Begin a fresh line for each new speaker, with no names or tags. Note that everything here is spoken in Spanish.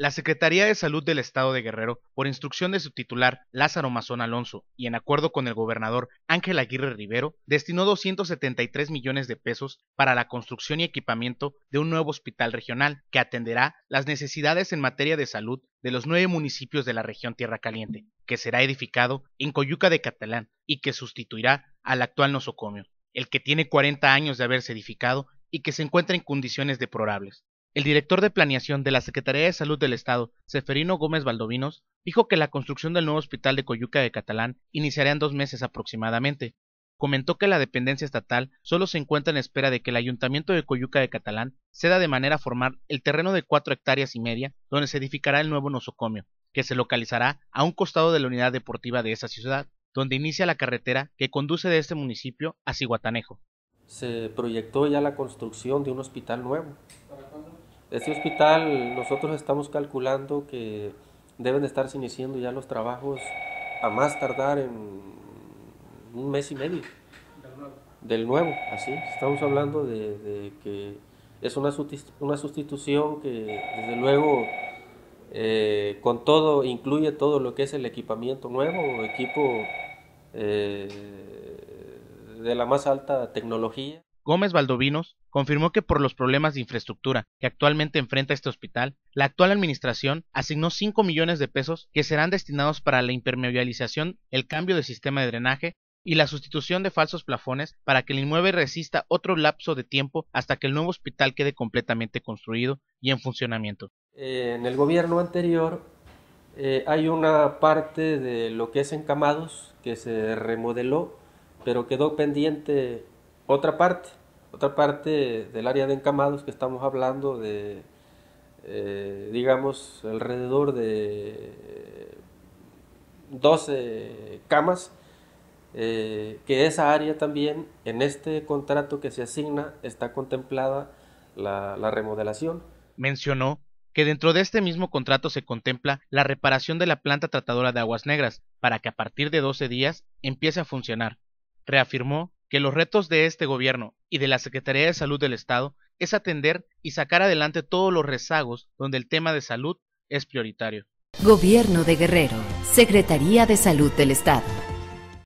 La Secretaría de Salud del Estado de Guerrero, por instrucción de su titular Lázaro Mazón Alonso y en acuerdo con el gobernador Ángel Aguirre Rivero, destinó 273 millones de pesos para la construcción y equipamiento de un nuevo hospital regional que atenderá las necesidades en materia de salud de los nueve municipios de la región Tierra Caliente, que será edificado en Coyuca de Catalán y que sustituirá al actual nosocomio, el que tiene 40 años de haberse edificado y que se encuentra en condiciones deplorables. El director de planeación de la Secretaría de Salud del Estado, Seferino Gómez Valdovinos, dijo que la construcción del nuevo hospital de Coyuca de Catalán iniciará en dos meses aproximadamente. Comentó que la dependencia estatal solo se encuentra en espera de que el ayuntamiento de Coyuca de Catalán ceda de manera formal el terreno de cuatro hectáreas y media donde se edificará el nuevo nosocomio, que se localizará a un costado de la unidad deportiva de esa ciudad, donde inicia la carretera que conduce de este municipio a Cihuatanejo.
Se proyectó ya la construcción de un hospital nuevo este hospital nosotros estamos calculando que deben estar iniciando ya los trabajos a más tardar en un mes y medio. Del nuevo. así. Estamos hablando de, que es una, sustitución que desde luego eh, con todo incluye todo lo que es el equipamiento nuevo, equipo eh, de la más alta tecnología.
Gómez Valdovinos confirmó que por los problemas de infraestructura que actualmente enfrenta este hospital, la actual administración asignó 5 millones de pesos que serán destinados para la impermeabilización, el cambio de sistema de drenaje y la sustitución de falsos plafones para que el inmueble resista otro lapso de tiempo hasta que el nuevo hospital quede completamente construido y en funcionamiento.
Eh, en el gobierno anterior eh, hay una parte de lo que es encamados que se remodeló, pero quedó pendiente otra parte otra parte del área de encamados que estamos hablando de, eh, digamos, alrededor de 12 eh, camas, eh, que esa área también, en este contrato que se asigna, está contemplada la, la remodelación.
Mencionó que dentro de este mismo contrato se contempla la reparación de la planta tratadora de aguas negras para que a partir de 12 días empiece a funcionar. Reafirmó que los retos de este gobierno y de la Secretaría de Salud del Estado es atender y sacar adelante todos los rezagos donde el tema de salud es prioritario. Gobierno de Guerrero, Secretaría de Salud del Estado.